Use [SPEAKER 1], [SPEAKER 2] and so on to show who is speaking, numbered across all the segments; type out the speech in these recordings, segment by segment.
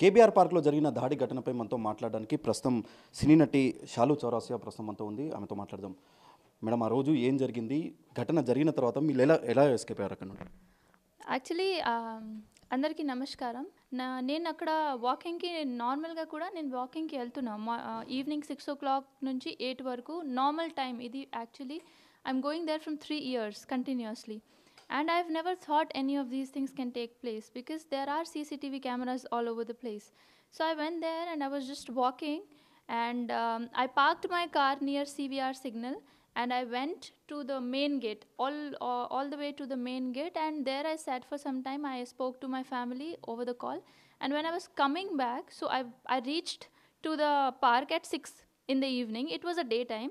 [SPEAKER 1] KBR పార్క్లో జరిగిన దాడి ఘటనపై మనతో మాట్లాడడానికి ప్రస్తుతం సినీ నటి షాలు చౌరాసియా ప్రస్తుతం మనతో ఉంది ఆమెతో మాట్లాడదాం మేడం ఆ రోజు ఏం జరిగింది ఘటన జరిగిన తర్వాత మీరు ఎలా ఎలా ఎస్కేప్ అయ్యారు అక్కడ నుండి
[SPEAKER 2] యాక్చువల్లీ అందరికీ నమస్కారం నా నేను అక్కడ వాకింగ్కి నార్మల్గా కూడా నేను వాకింగ్కి వెళ్తున్నా మా ఈవినింగ్ సిక్స్ ఓ క్లాక్ నుంచి ఎయిట్ వరకు నార్మల్ టైం ఇది actually I'm going there from three years continuously And I've never thought any of these things can take place because there are CCTV cameras all over the place. So I went there and I was just walking and um, I parked my car near CBR signal and I went to the main gate, all, uh, all the way to the main gate and there I sat for some time. I spoke to my family over the call and when I was coming back, so I, I reached to the park at 6 in the evening. It was a daytime.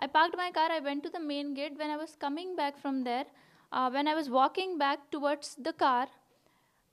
[SPEAKER 2] I parked my car, I went to the main gate. When I was coming back from there, uh, when I was walking back towards the car,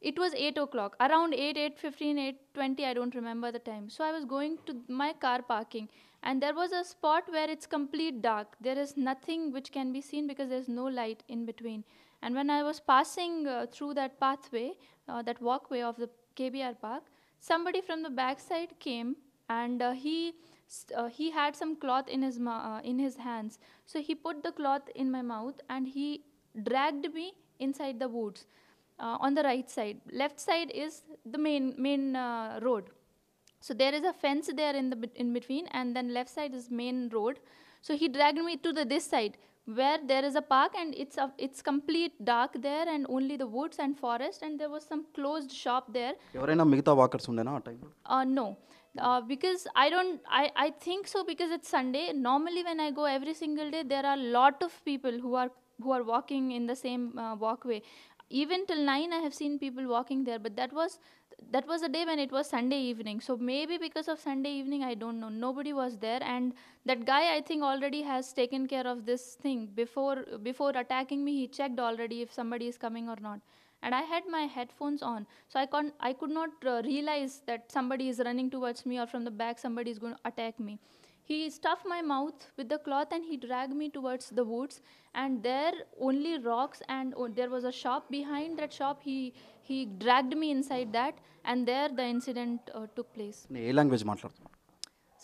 [SPEAKER 2] it was 8 o'clock, around 8, 8 15, 8 20, I don't remember the time. So I was going to my car parking, and there was a spot where it's complete dark. There is nothing which can be seen because there's no light in between. And when I was passing uh, through that pathway, uh, that walkway of the KBR Park, somebody from the backside came and uh, he uh, he had some cloth in his uh, in his hands so he put the cloth in my mouth and he dragged me inside the woods uh, on the right side. Left side is the main, main uh, road. So there is a fence there in, the, in between and then left side is main road. So he dragged me to the this side where there is a park and it's a, it's complete dark there and only the woods and forest and there was some closed shop there
[SPEAKER 1] ఎవరైనా మిగతా uh,
[SPEAKER 2] uh, because I don't, I, I think so because it's Sunday. Normally, when I go every single day, there are a lot of people who are who are walking in the same uh, walkway even till 9 i have seen people walking there but that was that was a day when it was sunday evening so maybe because of sunday evening i don't know nobody was there and that guy i think already has taken care of this thing before before attacking me he checked already if somebody is coming or not and i had my headphones on so i can't. i could not uh, realize that somebody is running towards me or from the back somebody is going to attack me he stuffed my mouth with the cloth and he dragged me towards the woods. And there only rocks and oh, there was a shop behind that shop. He he dragged me inside that and there the incident uh, took place.
[SPEAKER 1] ఏ language మాట్లాడుతున్నాడు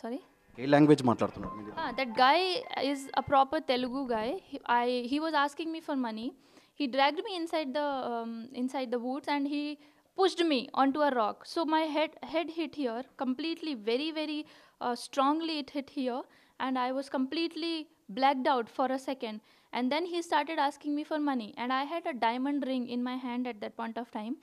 [SPEAKER 1] sorry ఏ language మాట్లాడుతున్నాడు
[SPEAKER 2] that guy is a proper Telugu guy he was asking me for money. he dragged me inside the um, inside the woods and he pushed me onto a rock. So my head head hit here completely, very very uh, strongly. It hit here, and I was completely blacked out for a second. And then he started asking me for money, and I had a diamond ring in my hand at that point of time.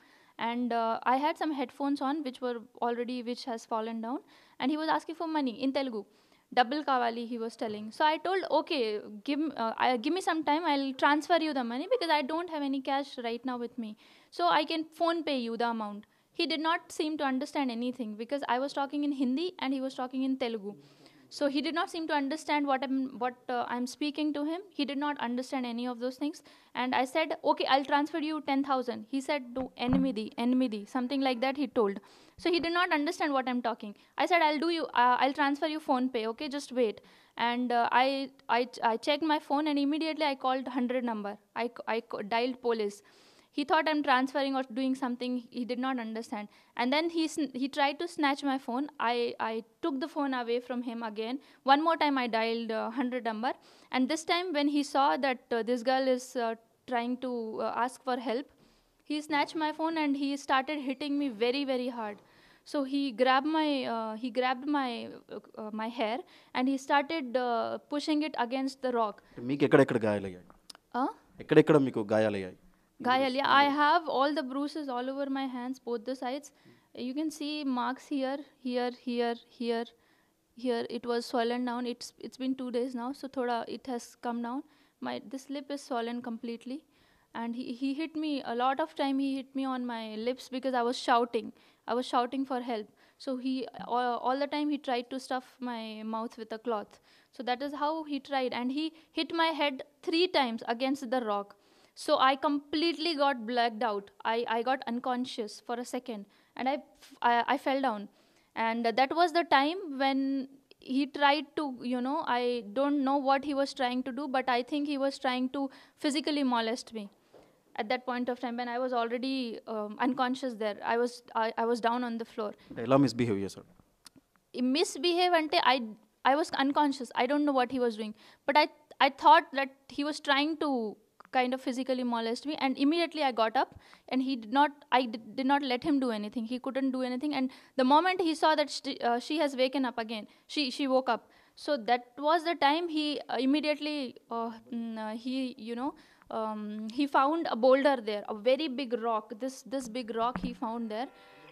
[SPEAKER 2] And uh, I had some headphones on, which were already which has fallen down. And he was asking for money in Telugu. double double కావాలి he give me some time. I'll transfer you the money because I don't have any cash right now with me so I can phone pay you the amount. He did not seem to understand anything because I was talking in Hindi and he was talking in Telugu. So he did not seem to understand what I'm what uh, I'm speaking to him. He did not understand any of those things. And I said, okay, I'll transfer you ten thousand. He said, do enmidi, enmidi, something like that. He told. So he did not understand what I'm talking. I said, I'll do you. Uh, I'll transfer you phone pay. Okay, just wait. And uh, I I I checked my phone and immediately I called hundred number. I I dialed police he thought i'm transferring or doing something he did not understand and then he sn- he tried to snatch my phone i i took the phone away from him again one more time i dialed uh, 100 number and this time when he saw that uh, this girl is uh, trying to uh, ask for help he snatched my phone and he started hitting me very very hard so he grabbed my uh, he grabbed my uh, my hair and he started pushing it against the rock
[SPEAKER 1] మీకు
[SPEAKER 2] Ghayal, yeah. I have all the bruises all over my hands, both the sides. You can see marks here, here, here, here, here. It was swollen down. It's it's been two days now, so thoda it has come down. My this lip is swollen completely, and he he hit me a lot of time. He hit me on my lips because I was shouting. I was shouting for help. So he all, all the time he tried to stuff my mouth with a cloth. So that is how he tried, and he hit my head three times against the rock. So I completely got blacked out. I, I got unconscious for a second and I, I, I fell down. And that was the time when he tried to, you know, I don't know what he was trying to do, but I think he was trying to physically molest me at that point of time when I was already um, unconscious there. I was I, I was down on the floor.
[SPEAKER 1] i misbehave, misbehavior sir.
[SPEAKER 2] Misbehave until I I was unconscious. I don't know what he was doing, but I I thought that he was trying to kind of physically molest me and immediately i got up and he did not i did, not let him do anything he couldn't do anything and the moment he saw that she, uh, she has waken up again she she woke up so that was the time he uh, immediately uh, mm, uh he you know um, he found a boulder there a very big rock this this big rock he found there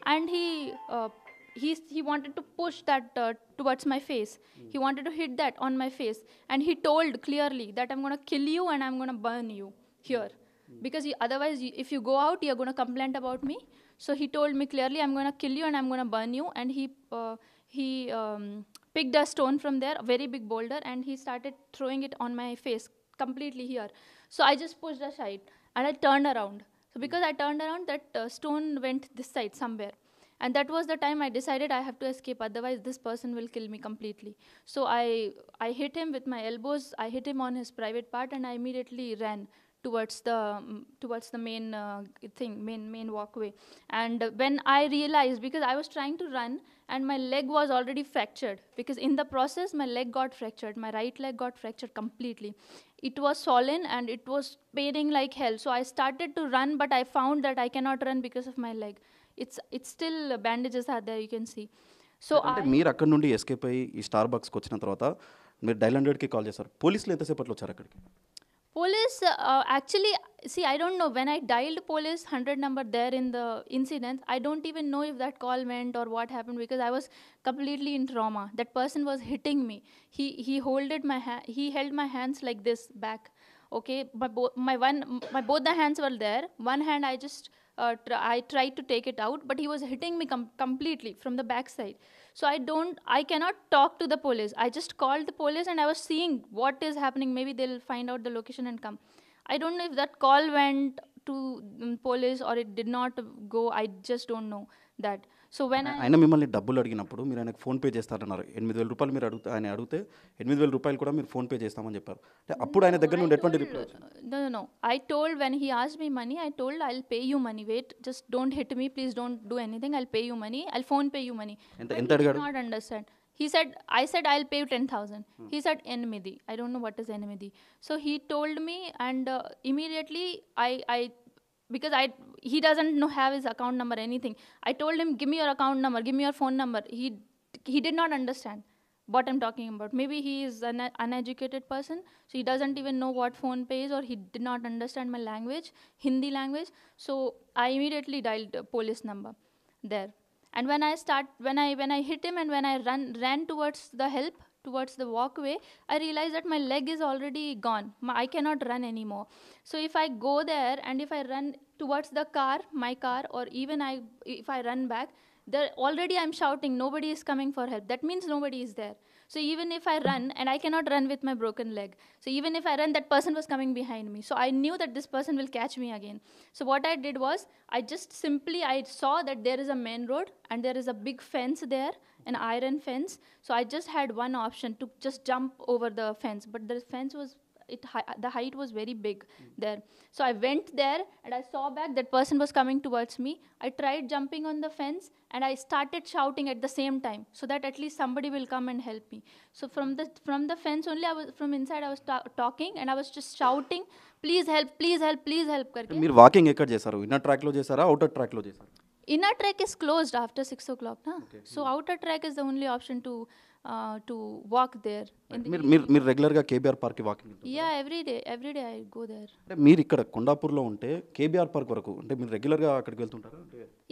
[SPEAKER 2] and he uh, he, he wanted to push that uh, towards my face. Mm. He wanted to hit that on my face. And he told clearly that I'm going to kill you and I'm going to burn you here. Mm. Because otherwise, you, if you go out, you're going to complain about me. So he told me clearly, I'm going to kill you and I'm going to burn you. And he, uh, he um, picked a stone from there, a very big boulder, and he started throwing it on my face completely here. So I just pushed aside and I turned around. So because I turned around, that uh, stone went this side somewhere and that was the time i decided i have to escape otherwise this person will kill me completely so i i hit him with my elbows i hit him on his private part and i immediately ran towards the um, towards the main uh, thing main main walkway and uh, when i realized because i was trying to run and my leg was already fractured because in the process my leg got fractured my right leg got fractured completely it was swollen and it was paining like hell so i started to run but i found that i cannot run because of my leg it's it's still bandages are they you can see so అంటే మీరు
[SPEAKER 1] అక్కడ నుండి escape అయ్యి ఈ star బాక్స్కి వచ్చిన తర్వాత మీరు డైల్ హండ్రెడ్కి కాల్ చేశారు పోలీసులు ఎంతసేపట్లో వచ్చారు అక్కడికి
[SPEAKER 2] police actually see I don't know when I dialled police hundred number there in the incident I don't even know if that call meant or what happen because I was completely in trauma that person was hitting me he he holded my హ్యా he held my hands like this back okay my, bo- my one my both the hands were there one hand i just uh, tr- I tried to take it out, but he was hitting me com- completely from the backside. So I don't, I cannot talk to the police. I just called the police and I was seeing what is happening. Maybe they'll find out the location and come. I don't know if that call went to um, police or it did not go. I just don't know that. So when ఆయన
[SPEAKER 1] మిమ్మల్ని డబ్బులు అడిగినప్పుడు మీరు ఆయనకు PhonePe చేస్తారన్నారు ఎనిమిది వేల రూపాయలు మీరు అడుగుతా ఆయన అడిగితే ఎనిమిది వేల రూపాయలు కూడా మీరు ఫోన్పే చేస్తామని చెప్పారు అప్పుడు ఆయన దగ్గర నుండి ఎటువంటి reply
[SPEAKER 2] no no I told when he ఆస్ me money I told I pay you money wait just don't hit me please don't do anything I pay you money I PhonePe you money ఎంత ఎంత అడిగాడు not understand he said i said i'll pay you 10000 hmm. he said enmidi i don't know what is enmidi so he told me and uh, immediately i i because I he doesn't know have his account number anything. I told him, give me your account number, give me your phone number. He he did not understand what I'm talking about. Maybe he is an uneducated person, so he doesn't even know what phone pays, or he did not understand my language, Hindi language. So I immediately dialed police number there. And when I start, when I when I hit him and when I run ran towards the help, towards the walkway, I realize that my leg is already gone. I cannot run anymore. So if I go there and if I run towards the car, my car, or even I, if I run back, there already I'm shouting, nobody is coming for help. That means nobody is there. So even if I run, and I cannot run with my broken leg. So even if I run, that person was coming behind me. So I knew that this person will catch me again. So what I did was, I just simply, I saw that there is a main road and there is a big fence there an iron fence. So I just had one option to just jump over the fence, but the fence was it hi- the height was very big mm. there. So I went there and I saw back that person was coming towards me. I tried jumping on the fence and I started shouting at the same time so that at least somebody will come and help me. So from the from the fence only I was from inside I was ta- talking and I was just shouting, please help, please help, please help. करके. మీరు walking
[SPEAKER 1] ఎక్కడ చేశారు inner track లో చేశారా outer track లో చేశారు
[SPEAKER 2] inner track is closed after six o'clock నా so mm. outer track is only option to to walk there మీరు మీరు
[SPEAKER 1] మీరు రెగ్యులర్గా కేబీఆర్ పార్క్కి walking
[SPEAKER 2] yeah every day every day I go there అంటే
[SPEAKER 1] మీరు ఇక్కడ కొండాపూర్ లో ఉంటే కేబిఆర్ పార్క్ వరకు అంటే మీరు రెగ్యులర్గా అక్కడికి వెళ్తుంటారు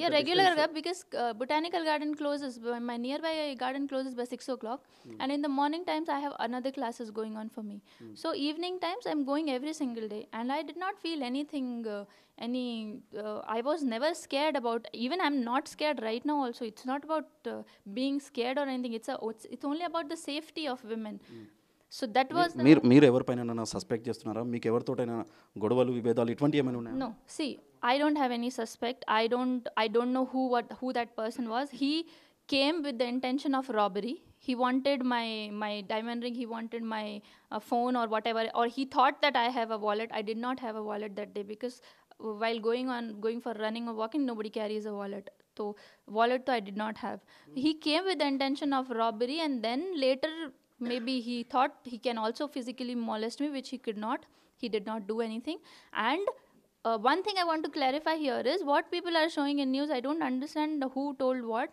[SPEAKER 2] యా రెగ్యులర్గా because botanical garden closes my nearby garden closes by six o'clock and in the morning times I have another classes going on for me so evening times I'm going every single day and I did not feel anything any I was never scared about even I'm not scared right now also it's not about being scared or anything it's it's only about the safety of women so that was మీరు మీరు
[SPEAKER 1] ఎవరిపైన suspect చేస్తున్నారా మీకు ఎవరితోటైనా గొడవలు విభేదాలు ఇటువంటి ఏమైనా ఉన్నాయా
[SPEAKER 2] no see I don't have any suspect. I don't I don't know who what who that person was. He came with the intention of robbery. He wanted my my diamond ring. He wanted my uh, phone or whatever. Or he thought that I have a wallet. I did not have a wallet that day because uh, while going on going for running or walking, nobody carries a wallet. So wallet, I did not have. He came with the intention of robbery, and then later maybe he thought he can also physically molest me, which he could not. He did not do anything, and uh, one thing I want to clarify here is what people are showing in news. I don't understand who told what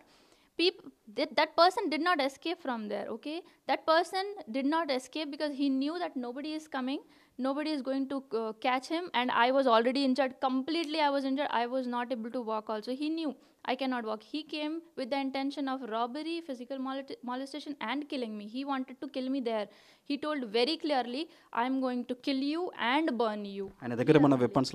[SPEAKER 2] that, that person did not escape from there okay that person did not escape because he knew that nobody is coming nobody is going to uh, catch him and i was already injured completely i was injured i was not able to walk also he knew i cannot walk he came with the intention of robbery physical molest- molestation and killing me he wanted to kill me there he told very clearly i am going to kill you and burn you
[SPEAKER 1] and దగ్గర మన weapons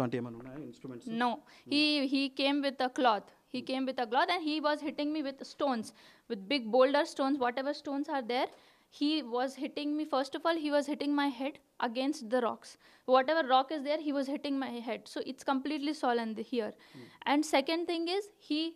[SPEAKER 1] no
[SPEAKER 2] he he came with a cloth he came with a cloth and he was hitting me with stones, with big boulder stones, whatever stones are there. He was hitting me, first of all, he was hitting my head against the rocks. Whatever rock is there, he was hitting my head. So it's completely swollen here. Mm. And second thing is, he,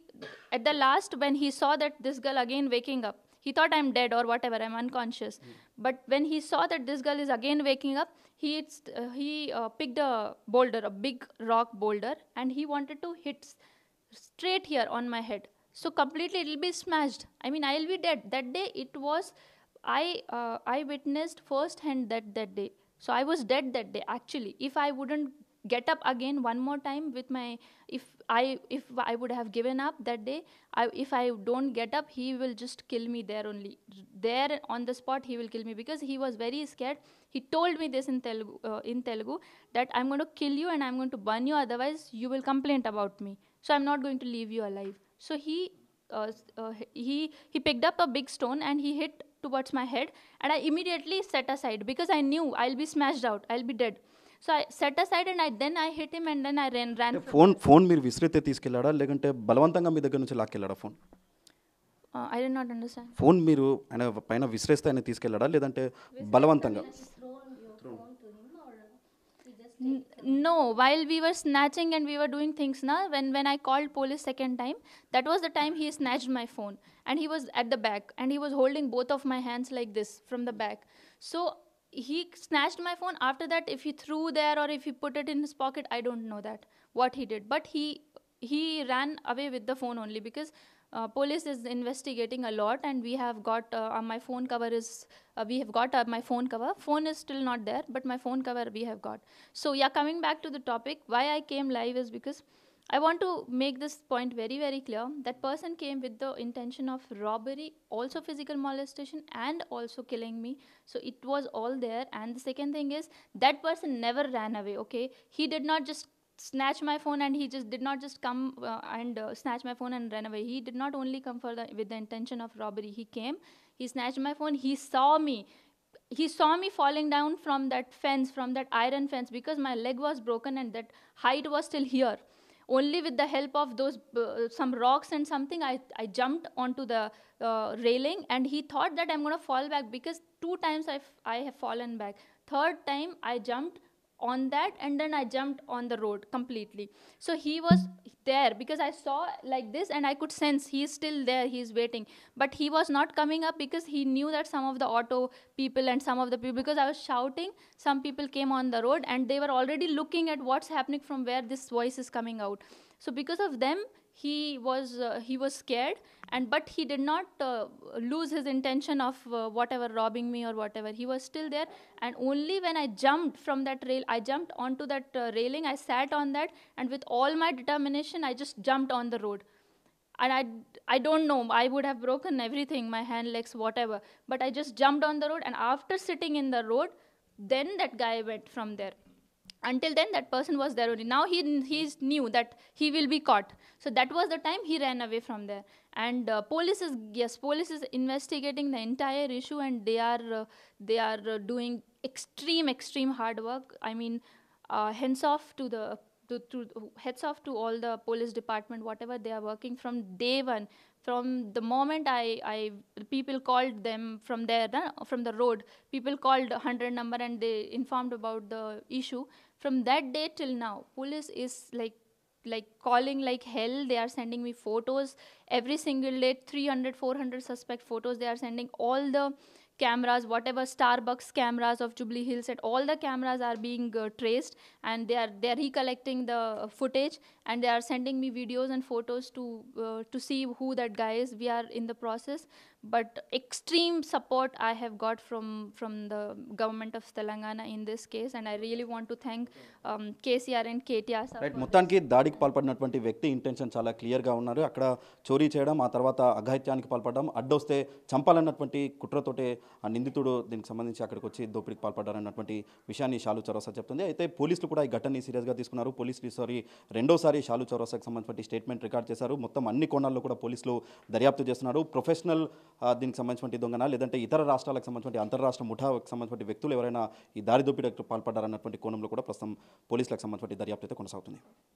[SPEAKER 2] at the last, when he saw that this girl again waking up, he thought i'm dead or whatever i'm unconscious mm. but when he saw that this girl is again waking up he uh, he uh, picked a boulder a big rock boulder and he wanted to hit straight here on my head so completely it will be smashed i mean i will be dead that day it was i uh, i witnessed firsthand that that day so i was dead that day actually if i wouldn't get up again one more time with my if i if i would have given up that day I, if i don't get up he will just kill me there only there on the spot he will kill me because he was very scared he told me this in telugu uh, in telugu that i'm going to kill you and i'm going to burn you otherwise you will complain about me so i'm not going to leave you alive so he uh, uh, he he picked up a big stone and he hit towards my head and i immediately set aside because i knew i'll be smashed out i'll be dead so i set aside and i then i hit him and then i ran ran phone
[SPEAKER 1] phone మీరు విసిరితే తీసుకెళ్లాడా లేకంటే బలవంతంగా మీ దగ్గర నుంచి లాక్కెళ్ళాడా phone
[SPEAKER 2] I didn't not understand
[SPEAKER 1] phone మీరు ఆయన పైన విసిరేస్తే ఆయన తీసుకెళ్లాడా లేదంటే బలవంతంగా
[SPEAKER 2] no, while we were snatching and we were doing things now, when, when I called police second time, that was the time he snatched my phone. And he was at the back and he was holding both of my hands like this from the back. So he snatched my phone. After that, if he threw there or if he put it in his pocket, I don't know that what he did. But he he ran away with the phone only because uh, police is investigating a lot and we have got uh, my phone cover is uh, we have got uh, my phone cover phone is still not there but my phone cover we have got so yeah coming back to the topic why i came live is because i want to make this point very very clear that person came with the intention of robbery also physical molestation and also killing me so it was all there and the second thing is that person never ran away okay he did not just snatch my phone and he just did not just come uh, and uh, snatch my phone and ran away he did not only come for the, with the intention of robbery he came he snatched my phone he saw me he saw me falling down from that fence from that iron fence because my leg was broken and that height was still here only with the help of those uh, some rocks and something i, I jumped onto the uh, railing and he thought that i'm going to fall back because two times i i have fallen back third time i jumped on that and then i jumped on the road completely so he was there because i saw like this and i could sense he's still there he's waiting but he was not coming up because he knew that some of the auto people and some of the people because i was shouting some people came on the road and they were already looking at what's happening from where this voice is coming out so because of them he was uh, he was scared and but he did not uh, lose his intention of uh, whatever robbing me or whatever he was still there and only when i jumped from that rail i jumped onto that uh, railing i sat on that and with all my determination i just jumped on the road and i i don't know i would have broken everything my hand legs whatever but i just jumped on the road and after sitting in the road then that guy went from there until then that person was there only now he he's new. that he will be caught so that was the time he ran away from there and uh, police is yes police is investigating the entire issue and they are uh, they are uh, doing extreme extreme hard work i mean uh, hands off to the to, to heads off to all the police department whatever they are working from day one from the moment I, I people called them from there from the road people called 100 number and they informed about the issue from that day till now police is like like calling like hell they are sending me photos every single day 300 400 suspect photos they are sending all the cameras whatever starbucks cameras of jubilee hills at all the cameras are being uh, traced and they are they are recollecting the uh, footage and they are sending me videos and photos to uh, to see who that guy is we are in the process but extreme support I have got from from the government of Telangana in this case and I really want to thank KCR and KTR
[SPEAKER 1] మొత్తానికి దాడికి పాల్పడినటువంటి వ్యక్తి intention చాలా క్లియర్గా ఉన్నారు అక్కడ చోరీ చేయడం ఆ తర్వాత అఘాయిత్యానికి పాల్పడడం అడ్డొస్తే చంపాలన్నటువంటి కుట్రతోటే ఆ నిందితుడు దీనికి సంబంధించి అక్కడికి వచ్చి దోపిడికి పాల్పడ్డారన్నటువంటి విషయాన్ని షాలు చౌరసా చెప్తుంది అయితే పోలీసులు కూడా ఈ ఘటనని సీరియస్గా తీసుకున్నారు పోలీసులు సారీ రెండోసారి షాలు చౌరసాకు సంబంధించిన స్టేట్మెంట్ రికార్డ్ చేశారు మొత్తం అన్ని కోణాల్లో కూడా పోలీసులు దర్యాప్తు చేస్తున్నారు ప్రొఫెషనల్ దీనికి సంబంధించిన దొంగన లేదంటే ఇతర రాష్ట్రాలకు సంబంధించిన అంతర్రాష్ట్ర ముఠాకు సంబంధించిన వ్యక్తులు ఎవరైనా ఈ దారి దోపిడీకి పాల్పడ్డారన్నటువంటి కోణంలో కూడా ప్రస్తుతం పోలీసులకు సంబంధించిన దర్యాప్తు అయితే కొనసాగుతుంది